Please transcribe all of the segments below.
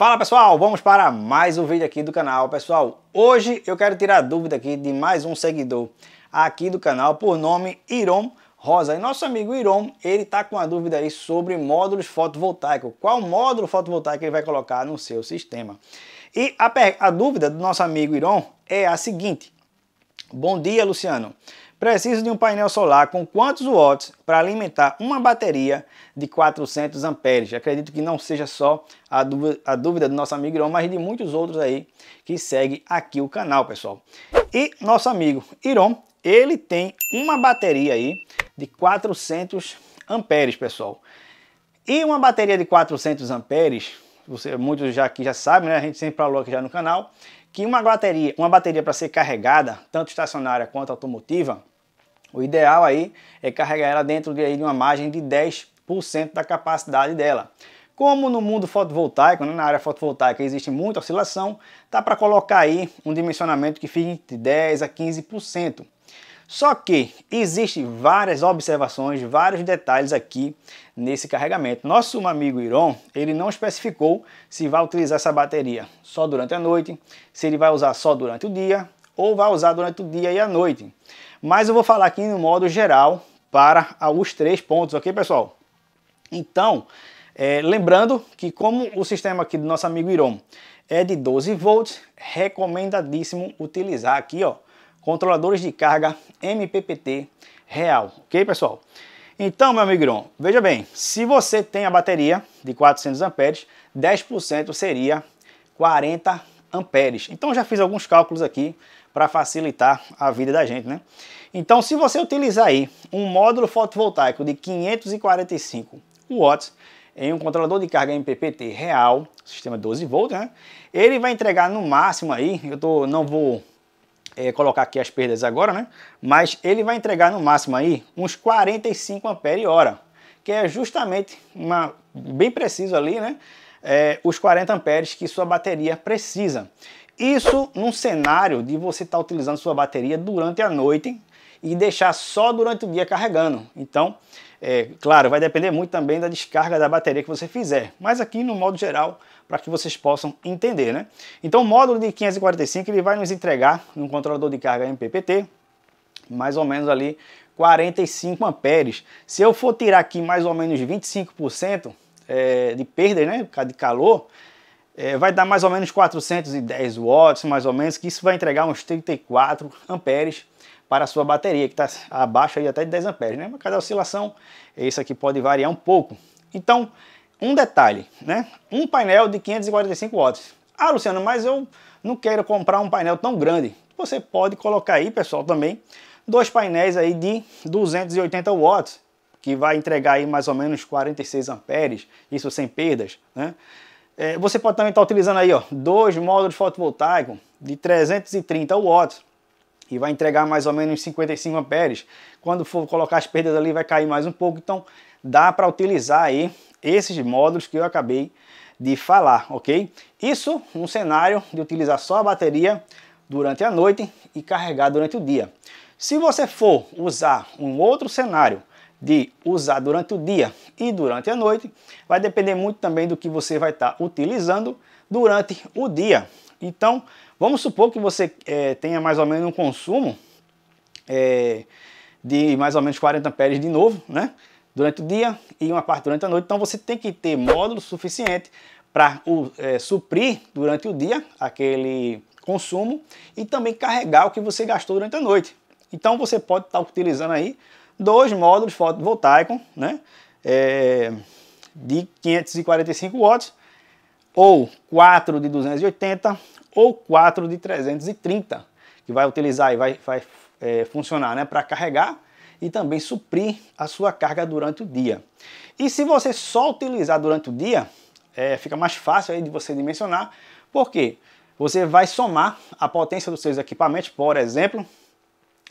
Fala pessoal, vamos para mais um vídeo aqui do canal. Pessoal, hoje eu quero tirar dúvida aqui de mais um seguidor aqui do canal por nome Irom Rosa. E nosso amigo Irom, ele tá com uma dúvida aí sobre módulos fotovoltaicos. Qual módulo fotovoltaico ele vai colocar no seu sistema? E a, a dúvida do nosso amigo Irom é a seguinte. Bom dia, Luciano. Preciso de um painel solar com quantos watts para alimentar uma bateria de 400 amperes? Acredito que não seja só a dúvida, a dúvida do nosso amigo Irão, mas de muitos outros aí que segue aqui o canal, pessoal. E nosso amigo Irom, ele tem uma bateria aí de 400 amperes, pessoal. E uma bateria de 400 amperes, você, muitos já aqui já sabem, né? A gente sempre falou aqui já no canal, que uma bateria, uma bateria para ser carregada, tanto estacionária quanto automotiva, o ideal aí é carregar ela dentro de, aí, de uma margem de 10% da capacidade dela. Como no mundo fotovoltaico, né, na área fotovoltaica existe muita oscilação, dá para colocar aí um dimensionamento que fique entre 10 a 15%. Só que existem várias observações, vários detalhes aqui nesse carregamento. Nosso amigo Iron, ele não especificou se vai utilizar essa bateria só durante a noite, se ele vai usar só durante o dia, ou vai usar durante o dia e a noite. Mas eu vou falar aqui no modo geral para os três pontos, ok, pessoal? Então, é, lembrando que como o sistema aqui do nosso amigo Irom é de 12 volts, recomendadíssimo utilizar aqui, ó, controladores de carga MPPT real, ok, pessoal? Então, meu amigo Irom, veja bem, se você tem a bateria de 400 amperes, 10% seria 40 amperes. Então, já fiz alguns cálculos aqui para facilitar a vida da gente, né? Então, se você utilizar aí um módulo fotovoltaico de 545 watts em um controlador de carga MPPT real, sistema 12 volts, né? Ele vai entregar no máximo aí, eu tô, não vou é, colocar aqui as perdas agora, né? Mas ele vai entregar no máximo aí uns 45 ampere hora, que é justamente uma bem preciso ali, né? É, os 40 amperes que sua bateria precisa. Isso num cenário de você estar tá utilizando sua bateria durante a noite e deixar só durante o dia carregando. Então, é, claro, vai depender muito também da descarga da bateria que você fizer. Mas aqui, no modo geral, para que vocês possam entender, né? Então, o módulo de 545 ele vai nos entregar no controlador de carga MPPT, mais ou menos ali 45 amperes. Se eu for tirar aqui mais ou menos 25% é, de perda, né, de calor, é, vai dar mais ou menos 410 watts, mais ou menos, que isso vai entregar uns 34 amperes para a sua bateria, que está abaixo aí até de 10 amperes, né? Mas cada oscilação, isso aqui pode variar um pouco. Então, um detalhe, né? Um painel de 545 watts. Ah, Luciano, mas eu não quero comprar um painel tão grande. Você pode colocar aí, pessoal, também, dois painéis aí de 280 watts, que vai entregar aí mais ou menos 46 amperes, isso sem perdas, né? É, você pode também estar tá utilizando aí ó, dois módulos fotovoltaicos de 330 watts e vai entregar mais ou menos 55 amperes. Quando for colocar as perdas ali vai cair mais um pouco, então dá para utilizar aí esses módulos que eu acabei de falar, ok? Isso num cenário de utilizar só a bateria durante a noite e carregar durante o dia. Se você for usar um outro cenário de usar durante o dia e durante a noite vai depender muito também do que você vai estar tá utilizando durante o dia. Então, vamos supor que você é, tenha mais ou menos um consumo é, de mais ou menos 40 amperes de novo, né? Durante o dia e uma parte durante a noite. Então, você tem que ter módulo suficiente para é, eh, suprir durante o dia aquele consumo e também carregar o que você gastou durante a noite. Então, você pode estar tá utilizando aí dois módulos fotovoltaicos né, é, de 545 watts, ou 4 de 280, ou 4 de 330, que vai utilizar e vai, vai é, funcionar né, para carregar e também suprir a sua carga durante o dia. E se você só utilizar durante o dia, é, fica mais fácil aí de você dimensionar, porque você vai somar a potência dos seus equipamentos, por exemplo,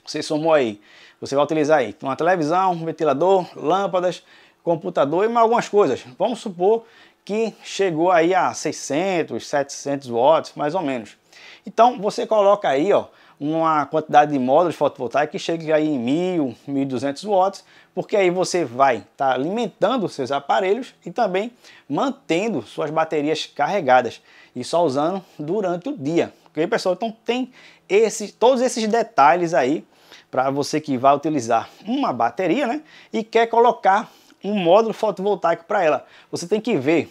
você somou aí. Você vai utilizar aí uma televisão, um ventilador, lâmpadas, computador e mais algumas coisas. Vamos supor que chegou aí a 600, 700 watts, mais ou menos. Então você coloca aí, ó, uma quantidade de módulos fotovoltaicos que chegue aí em 1000, 1200 watts, porque aí você vai estar tá alimentando seus aparelhos e também mantendo suas baterias carregadas e só usando durante o dia. OK, pessoal? Então tem esses todos esses detalhes aí para você que vai utilizar uma bateria né, e quer colocar um módulo fotovoltaico para ela. Você tem que ver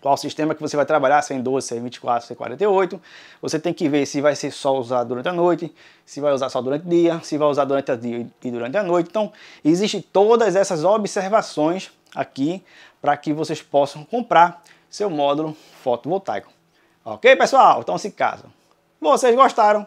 qual sistema que você vai trabalhar, se é em 12, se é em 24, se é em 48. Você tem que ver se vai ser só usado durante a noite, se vai usar só durante o dia, se vai usar durante o dia e durante a noite. Então, existem todas essas observações aqui para que vocês possam comprar seu módulo fotovoltaico. Ok, pessoal? Então, se caso vocês gostaram,